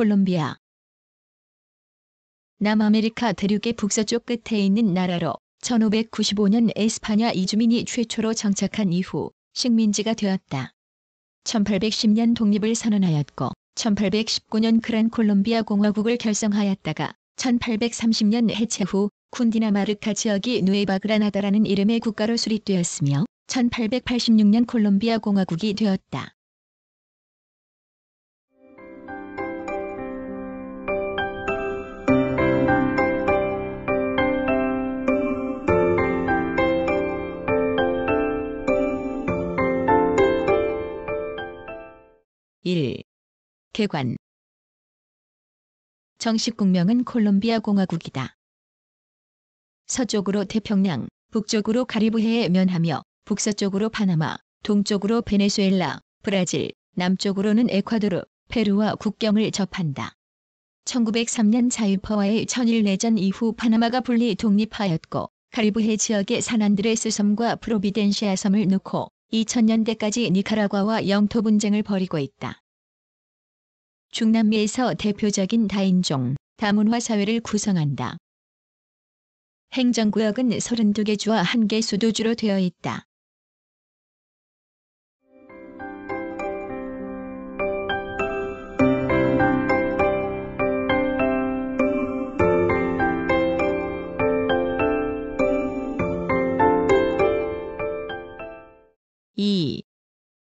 콜롬비아 남아메리카 대륙의 북서쪽 끝에 있는 나라로 1595년 에스파냐 이주민이 최초로 정착한 이후 식민지가 되었다. 1810년 독립을 선언하였고 1819년 그란 콜롬비아 공화국을 결성하였다가 1830년 해체 후쿤디나마르카 지역이 누에바그라나다라는 이름의 국가로 수립되었으며 1886년 콜롬비아 공화국이 되었다. 1. 개관 정식 국명은 콜롬비아 공화국이다. 서쪽으로 태평양, 북쪽으로 가리브해에 면하며 북서쪽으로 파나마, 동쪽으로 베네수엘라, 브라질, 남쪽으로는 에콰도르, 페루와 국경을 접한다. 1903년 자유파와의 천일 내전 이후 파나마가 분리 독립하였고 가리브해 지역의 산안드레스 섬과 프로비덴시아 섬을 놓고 2000년대까지 니카라과와 영토 분쟁을 벌이고 있다. 중남미에서 대표적인 다인종, 다문화 사회를 구성한다. 행정구역은 32개 주와 1개 수도주로 되어 있다. 2.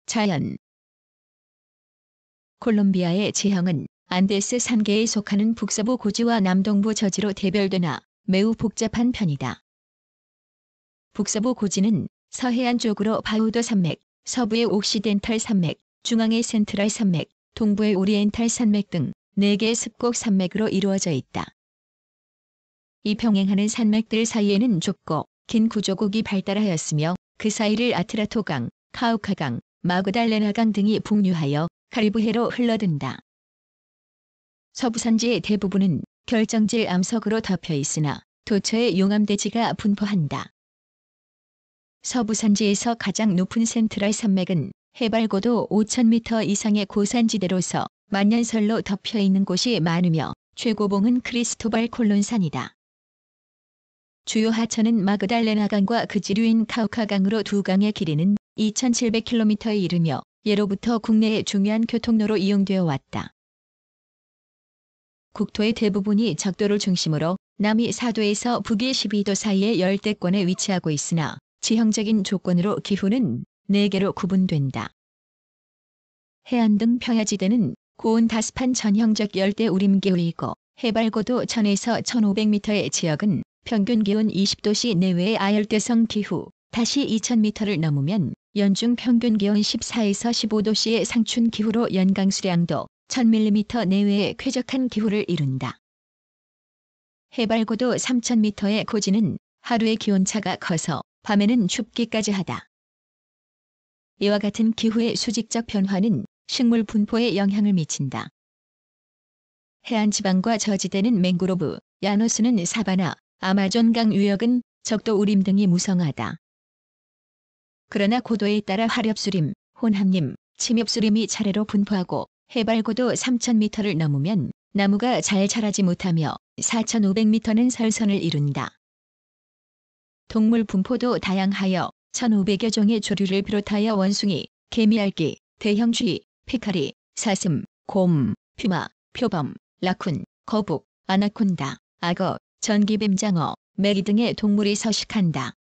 자연 콜롬비아의 지형은 안데스 산계에 속하는 북서부 고지와 남동부 저지로 대별되나 매우 복잡한 편이다. 북서부 고지는 서해안 쪽으로 바우더 산맥, 서부의 옥시덴탈 산맥, 중앙의 센트럴 산맥, 동부의 오리엔탈 산맥 등 4개의 습곡 산맥으로 이루어져 있다. 이 평행하는 산맥들 사이에는 좁고 긴 구조국이 발달하였으며 그 사이를 아트라토강, 카우카강, 마그달레나강 등이 북류하여 카리브해로 흘러든다. 서부 산지의 대부분은 결정질 암석으로 덮여 있으나 도처에 용암대지가 분포한다. 서부 산지에서 가장 높은 센트럴 산맥은 해발 고도 5,000m 이상의 고산지대로서 만년설로 덮여 있는 곳이 많으며 최고봉은 크리스토발 콜론산이다. 주요 하천은 마그달레나강과 그 지류인 카우카강으로 두 강의 길이는 2,700km에 이르며 예로부터 국내의 중요한 교통로로 이용되어 왔다. 국토의 대부분이 적도를 중심으로 남이 4도에서 북위 12도 사이의 열대권에 위치하고 있으나 지형적인 조건으로 기후는 4개로 구분된다. 해안 등 평야지대는 고온 다습한 전형적 열대 우림기후이고 해발 고도 1000에서 1500m의 지역은 평균 기온 20도씨 내외의 아열대성 기후, 다시 2000m를 넘으면 연중 평균 기온 14에서 15도씨의 상춘 기후로 연강 수량도 1000mm 내외의 쾌적한 기후를 이룬다. 해발 고도 3000m의 고지는 하루의 기온차가 커서 밤에는 춥기까지 하다. 이와 같은 기후의 수직적 변화는 식물 분포에 영향을 미친다. 해안 지방과 저지대는 맹그로브, 야노스는 사바나, 아마존강 유역은 적도 우림 등이 무성하다. 그러나 고도에 따라 화렵수림 혼합림, 침엽수림이 차례로 분포하고 해발고도 3,000m를 넘으면 나무가 잘 자라지 못하며 4,500m는 설선을 이룬다. 동물 분포도 다양하여 1,500여 종의 조류를 비롯하여 원숭이, 개미알기, 대형쥐, 피카리, 사슴, 곰, 퓨마, 표범, 라쿤, 거북, 아나콘다, 악어, 전기뱀장어, 메기 등의 동물이 서식한다.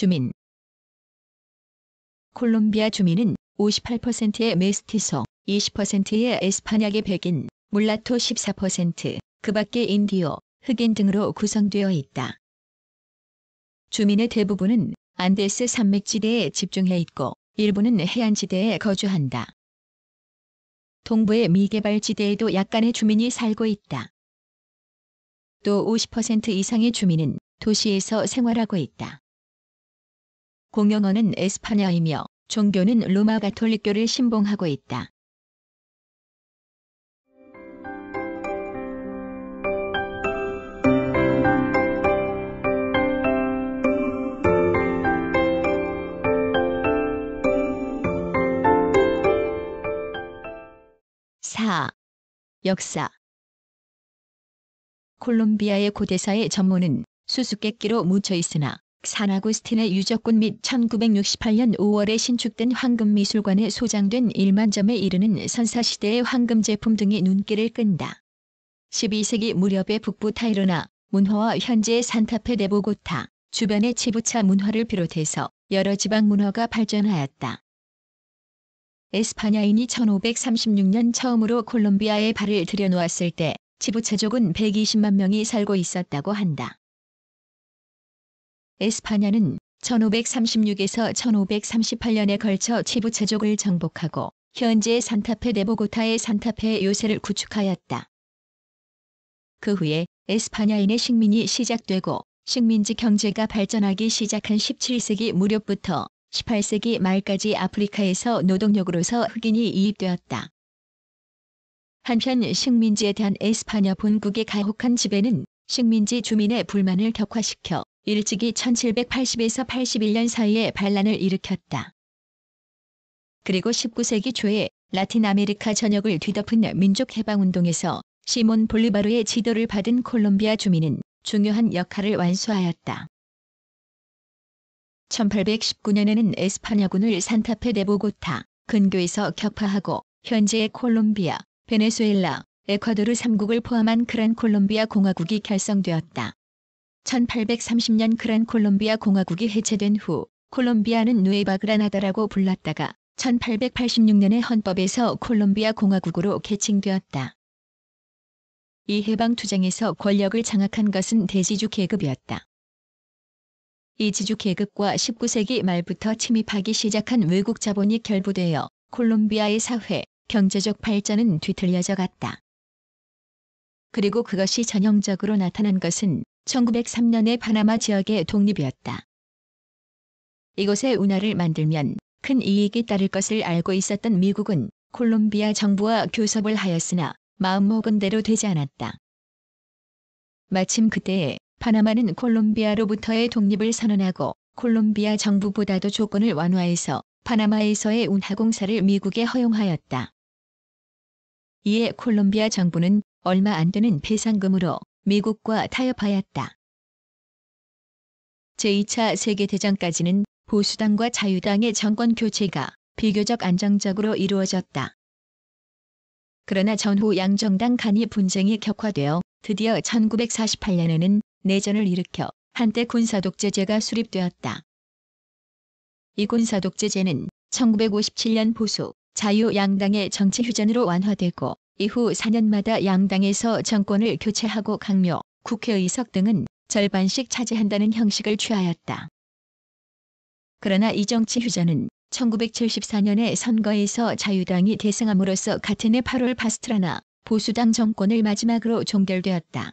주민 콜롬비아 주민은 58%의 메스티소 20%의 에스파냐계 백인, 물라토 14%, 그밖의 인디오, 흑인 등으로 구성되어 있다. 주민의 대부분은 안데스 산맥지대에 집중해 있고 일부는 해안지대에 거주한다. 동부의 미개발지대에도 약간의 주민이 살고 있다. 또 50% 이상의 주민은 도시에서 생활하고 있다. 공용어는 에스파냐이며 종교는 로마 가톨릭교를 신봉하고 있다. 4. 역사 콜롬비아의 고대사의 전문은 수수께끼로 묻혀 있으나 산아구스틴의 유적군 및 1968년 5월에 신축된 황금미술관에 소장된 1만 점에 이르는 선사시대의 황금 제품 등이 눈길을 끈다. 12세기 무렵의 북부 타이로나 문화와 현재의 산타페 데보고타 주변의 치부차 문화를 비롯해서 여러 지방 문화가 발전하였다. 에스파냐인이 1536년 처음으로 콜롬비아에 발을 들여놓았을 때지부차족은 120만 명이 살고 있었다고 한다. 에스파냐는 1536에서 1538년에 걸쳐 치부 제족을 정복하고 현재 산타페 네보고타의 산타페 요새를 구축하였다. 그 후에 에스파냐인의 식민이 시작되고 식민지 경제가 발전하기 시작한 17세기 무렵부터 18세기 말까지 아프리카에서 노동력으로서 흑인이 이입되었다. 한편 식민지에 대한 에스파냐 본국의 가혹한 지배는 식민지 주민의 불만을 격화시켜 일찍이 1780에서 81년 사이에 반란을 일으켰다. 그리고 19세기 초에 라틴 아메리카 전역을 뒤덮은 민족해방운동에서 시몬 볼리바르의 지도를 받은 콜롬비아 주민은 중요한 역할을 완수하였다. 1819년에는 에스파냐군을 산타페 데보고타 근교에서 격파하고 현재의 콜롬비아, 베네수엘라, 에콰도르 3국을 포함한 그란 콜롬비아 공화국이 결성되었다. 1830년 그란 콜롬비아 공화국이 해체된 후 콜롬비아는 누에바 그라나다라고 불렀다가 1886년의 헌법에서 콜롬비아 공화국으로 개칭되었다. 이 해방투쟁에서 권력을 장악한 것은 대지주 계급이었다. 이 지주 계급과 19세기 말부터 침입하기 시작한 외국 자본이 결부되어 콜롬비아의 사회, 경제적 발전은 뒤틀려져 갔다. 그리고 그것이 전형적으로 나타난 것은 1903년에 파나마 지역의 독립이었다. 이곳에 운하를 만들면 큰 이익이 따를 것을 알고 있었던 미국은 콜롬비아 정부와 교섭을 하였으나 마음먹은 대로 되지 않았다. 마침 그때에 파나마는 콜롬비아로부터의 독립을 선언하고 콜롬비아 정부보다도 조건을 완화해서 파나마에서의 운하공사를 미국에 허용하였다. 이에 콜롬비아 정부는 얼마 안 되는 배상금으로 미국과 타협하였다. 제2차 세계대전까지는 보수당과 자유당의 정권 교체가 비교적 안정적으로 이루어졌다. 그러나 전후 양정당 간이 분쟁이 격화되어 드디어 1948년에는 내전을 일으켜 한때 군사독재제가 수립되었다. 이 군사독재제는 1957년 보수, 자유양당의 정치 휴전으로 완화되고 이후 4년마다 양당에서 정권을 교체하고 강요, 국회의석 등은 절반씩 차지한다는 형식을 취하였다. 그러나 이정치 휴전은 1 9 7 4년에 선거에서 자유당이 대승함으로써 같은 해 8월 바스트라나 보수당 정권을 마지막으로 종결되었다.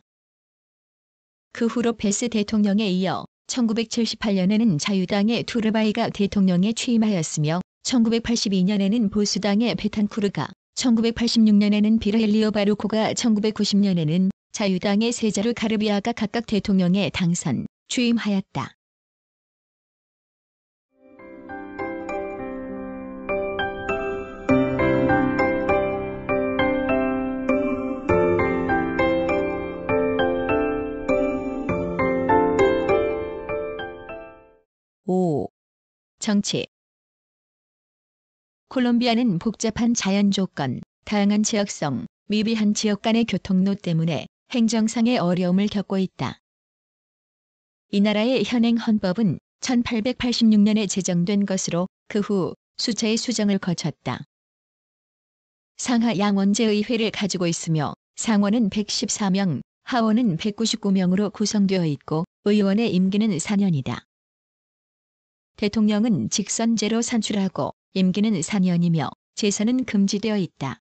그 후로 베스 대통령에 이어 1978년에는 자유당의 투르바이가 대통령에 취임하였으며 1982년에는 보수당의 베탄쿠르가 1986년에는 비르헬리오 바루코가 1990년에는 자유당의 세자루 가르비아가 각각 대통령에 당선, 취임하였다. 정치 콜롬비아는 복잡한 자연 조건, 다양한 지역성, 미비한 지역 간의 교통로 때문에 행정상의 어려움을 겪고 있다. 이 나라의 현행 헌법은 1886년에 제정된 것으로 그 후 수차의 수정을 거쳤다. 상하 양원제의회를 가지고 있으며 상원은 114명, 하원은 199명으로 구성되어 있고 의원의 임기는 4년이다. 대통령은 직선제로 산출하고 임기는 4년이며 재선은 금지되어 있다.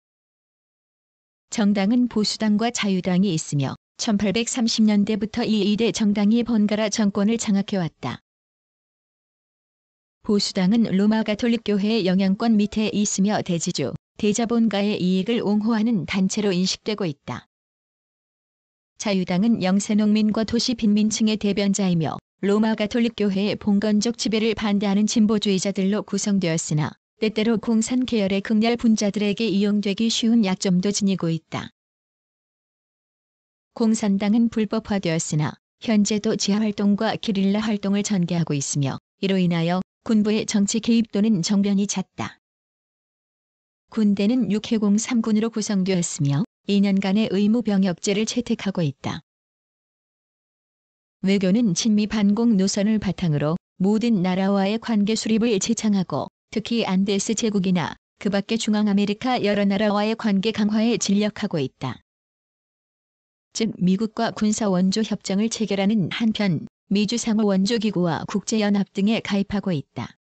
정당은 보수당과 자유당이 있으며 1830년대부터 이이대 정당이 번갈아 정권을 장악해왔다. 보수당은 로마 가톨릭 교회의 영향권 밑에 있으며 대지주, 대자본가의 이익을 옹호하는 단체로 인식되고 있다. 자유당은 영세농민과 도시 빈민층의 대변자이며 로마 가톨릭 교회의 봉건적 지배를 반대하는 진보주의자들로 구성되었으나 때때로 공산 계열의 극렬 분자들에게 이용되기 쉬운 약점도 지니고 있다. 공산당은 불법화되었으나 현재도 지하활동과 기릴라 활동을 전개하고 있으며 이로 인하여 군부의 정치 개입 또는 정변이 잦다. 군대는 6해공 3군으로 구성되었으며 2년간의 의무 병역제를 채택하고 있다. 외교는 친미 반공 노선을 바탕으로 모든 나라와의 관계 수립을 재창하고 특히 안데스 제국이나 그 밖의 중앙아메리카 여러 나라와의 관계 강화에 진력하고 있다. 즉 미국과 군사 원조 협정을 체결하는 한편 미주 상호 원조 기구와 국제 연합 등에 가입하고 있다.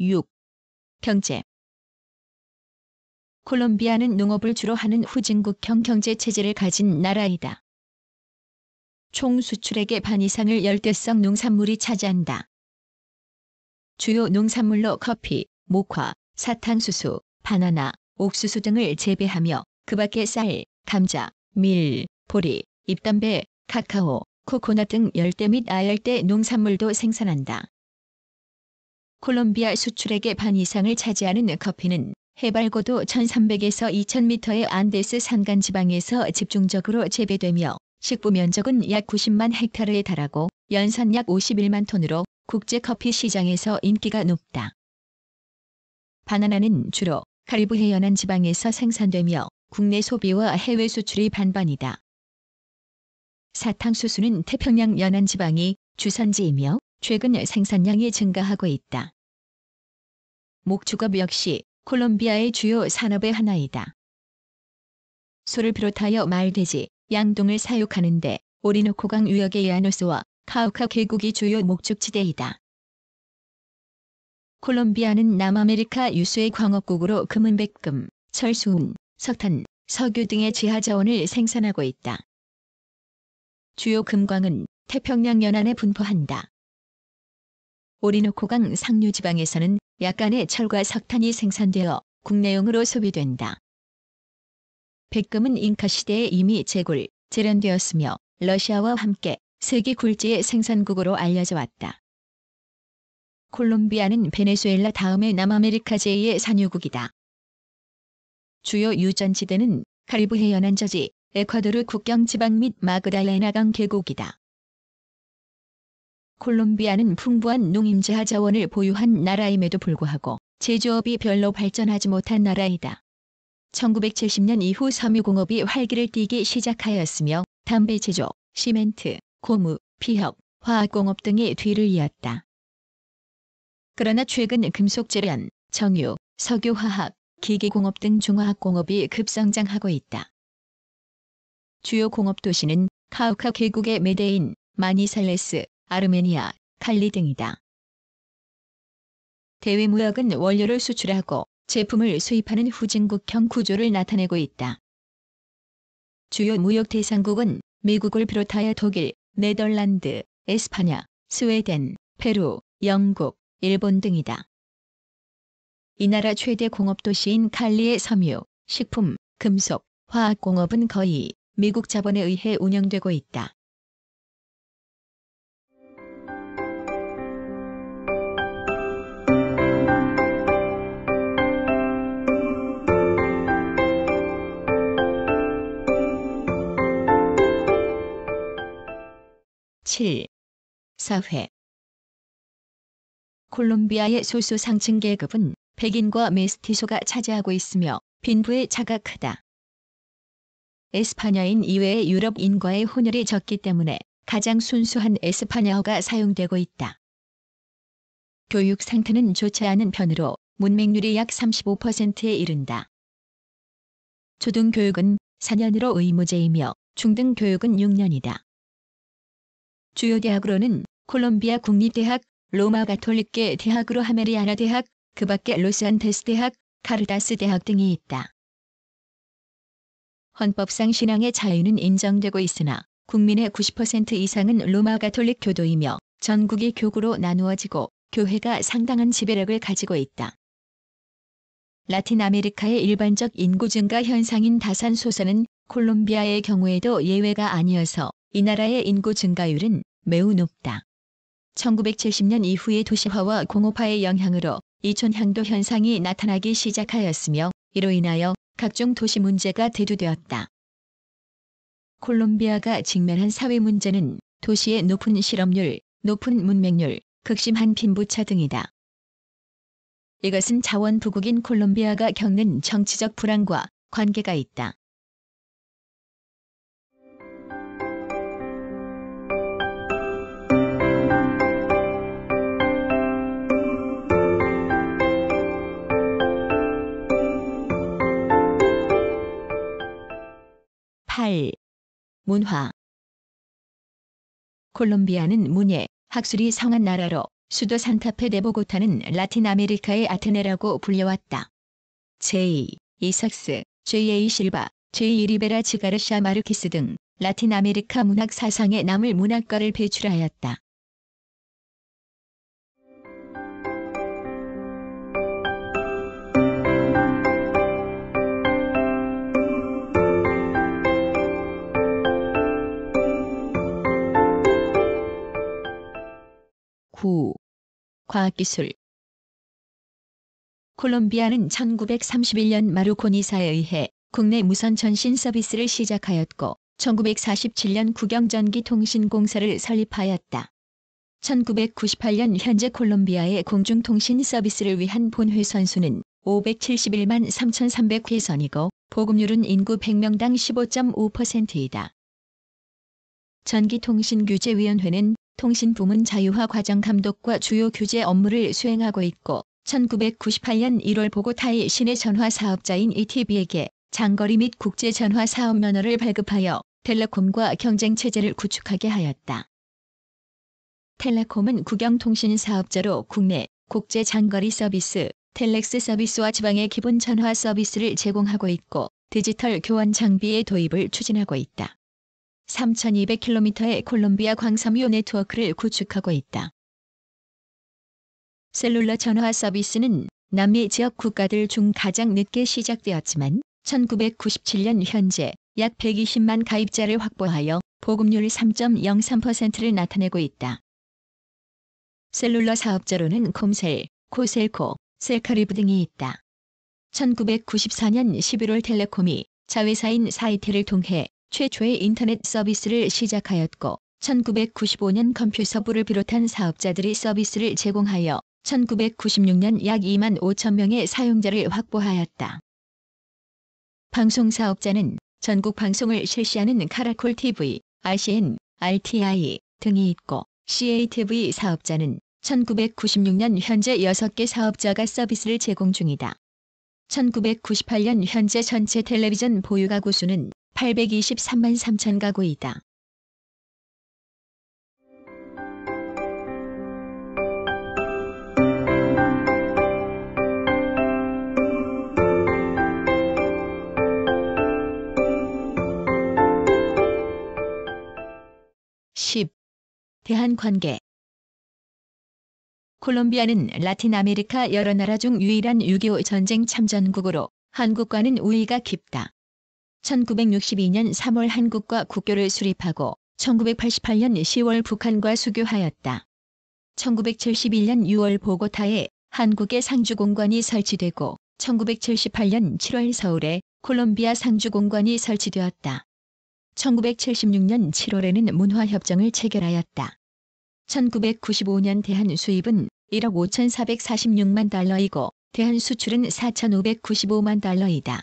6. 경제 콜롬비아는 농업을 주로 하는 후진국형 경제 체제를 가진 나라이다. 총 수출액의 반 이상을 열대성 농산물이 차지한다. 주요 농산물로 커피, 목화, 사탕수수, 바나나, 옥수수 등을 재배하며 그 밖에 쌀, 감자, 밀, 보리, 입담배 카카오, 코코넛 등 열대 및 아열대 농산물도 생산한다. 콜롬비아 수출액의 반 이상을 차지하는 커피는 해발고도 1300에서 2000m의 안데스 산간 지방에서 집중적으로 재배되며 식부 면적은 약 90만 헥타르에 달하고 연산 약 51만 톤으로 국제 커피 시장에서 인기가 높다. 바나나는 주로 카리브 해연안 지방에서 생산되며 국내 소비와 해외 수출이 반반이다. 사탕수수는 태평양 연안 지방이 주산지이며 최근 생산량이 증가하고 있다. 목축업 역시 콜롬비아의 주요 산업의 하나이다. 소를 비롯하여 말돼지, 양동을 사육하는데 오리노코강 유역의 야노스와 카우카 계곡이 주요 목축지대이다. 콜롬비아는 남아메리카 유수의 광업국으로 금은백금, 철수은, 석탄, 석유 등의 지하자원을 생산하고 있다. 주요 금광은 태평양 연안에 분포한다. 오리노코강 상류 지방에서는 약간의 철과 석탄이 생산되어 국내용으로 소비된다. 백금은 잉카 시대에 이미 재굴, 재련되었으며 러시아와 함께 세계 굴지의 생산국으로 알려져 왔다. 콜롬비아는 베네수엘라 다음에 남아메리카 제2의 산유국이다. 주요 유전지대는 카리브해 연안저지, 에콰도르 국경 지방 및 마그달레나강 계곡이다. 콜롬비아는 풍부한 농임재하 자원을 보유한 나라임에도 불구하고 제조업이 별로 발전하지 못한 나라이다. 1970년 이후 섬유공업이 활기를 띠기 시작하였으며 담배 제조, 시멘트, 고무, 피혁, 화학공업 등의 뒤를 이었다. 그러나 최근 금속재련, 정유, 석유화학, 기계공업 등 중화학공업이 급성장하고 있다. 주요 공업 도시는 카우카 계곡의 메데인, 마니살레스, 아르메니아, 칼리 등이다. 대외무역은 원료를 수출하고 제품을 수입하는 후진국형 구조를 나타내고 있다. 주요 무역 대상국은 미국을 비롯하여 독일, 네덜란드, 에스파냐, 스웨덴, 페루, 영국, 일본 등이다. 이 나라 최대 공업도시인 칼리의 섬유, 식품, 금속, 화학공업은 거의 미국 자본에 의해 운영되고 있다. 7. 사회 콜롬비아의 소수 상층 계급은 백인과 메스티소가 차지하고 있으며 빈부의 차가 크다. 에스파냐인 이외의 유럽인과의 혼혈이 적기 때문에 가장 순수한 에스파냐어가 사용되고 있다. 교육 상태는 좋지 않은 편으로 문맹률이 약 35%에 이른다. 초등교육은 4년으로 의무제이며 중등교육은 6년이다. 주요 대학으로는 콜롬비아 국립대학, 로마 가톨릭계 대학으로 하메리아나 대학, 그 밖에 로스안테스 대학, 카르다스 대학 등이 있다. 헌법상 신앙의 자유는 인정되고 있으나 국민의 90% 이상은 로마 가톨릭 교도이며 전국이 교구로 나누어지고 교회가 상당한 지배력을 가지고 있다. 라틴 아메리카의 일반적 인구 증가 현상인 다산소사는 콜롬비아의 경우에도 예외가 아니어서 이 나라의 인구 증가율은 매우 높다. 1970년 이후의 도시화와 공업화의 영향으로 이촌향도 현상이 나타나기 시작하였으며 이로 인하여 각종 도시 문제가 대두되었다. 콜롬비아가 직면한 사회 문제는 도시의 높은 실업률, 높은 문맹률, 극심한 빈부차 등이다. 이것은 자원 부국인 콜롬비아가 겪는 정치적 불안과 관계가 있다. 8. 문화 콜롬비아는 문예, 학술이 성한 나라로 수도 산타페 데보고타는 라틴 아메리카의 아테네라고 불려왔다. 제2. 이삭스, 제2 실바, 제2 리베라 지가르샤 마르키스 등 라틴 아메리카 문학 사상의 남을 문학가를 배출하였다. 부 과학기술 콜롬비아는 1931년 마루코니사에 의해 국내 무선 전신 서비스를 시작하였고 1947년 국영전기통신공사를 설립하였다. 1998년 현재 콜롬비아의 공중통신 서비스를 위한 본회선 수는 571만 3,300회선이고 보급률은 인구 100명당 15.5%이다. 전기통신규제위원회는 통신부문 자유화 과정 감독과 주요 규제 업무를 수행하고 있고 1998년 1월 보고타의 시내 전화 사업자인 ETB에게 장거리 및 국제 전화 사업 면허를 발급하여 텔레콤과 경쟁 체제를 구축하게 하였다. 텔레콤은 국영통신 사업자로 국내 국제 장거리 서비스, 텔렉스 서비스와 지방의 기본 전화 서비스를 제공하고 있고 디지털 교환 장비의 도입을 추진하고 있다. 3,200km의 콜롬비아 광섬유 네트워크를 구축하고 있다. 셀룰러 전화 서비스는 남미 지역 국가들 중 가장 늦게 시작되었지만 1997년 현재 약 120만 가입자를 확보하여 보급률 3.03%를 나타내고 있다. 셀룰러 사업자로는 콤셀, 코셀코, 셀카리브 등이 있다. 1994년 11월 텔레콤이 자회사인 사이트를 통해 최초의 인터넷 서비스를 시작하였고 1995년 컴퓨서부를 비롯한 사업자들이 서비스를 제공하여 1996년 약 2만 5천 명의 사용자를 확보하였다. 방송 사업자는 전국 방송을 실시하는 카라콜 TV, RCN, RTI 등이 있고 CATV 사업자는 1996년 현재 6개 사업자가 서비스를 제공 중이다. 1998년 현재 전체 텔레비전 보유 가구 수는 823만 3천 가구이다. 10. 대한관계 콜롬비아는 라틴 아메리카 여러 나라 중 유일한 6.25 전쟁 참전국으로 한국과는 우위가 깊다. 1962년 3월 한국과 국교를 수립하고 1988년 10월 북한과 수교하였다. 1971년 6월 보고타에 한국의 상주공관이 설치되고 1978년 7월 서울에 콜롬비아 상주공관이 설치되었다. 1976년 7월에는 문화협정을 체결하였다. 1995년 대한 수입은 1억 5,446만 달러이고 대한 수출은 4,595만 달러이다.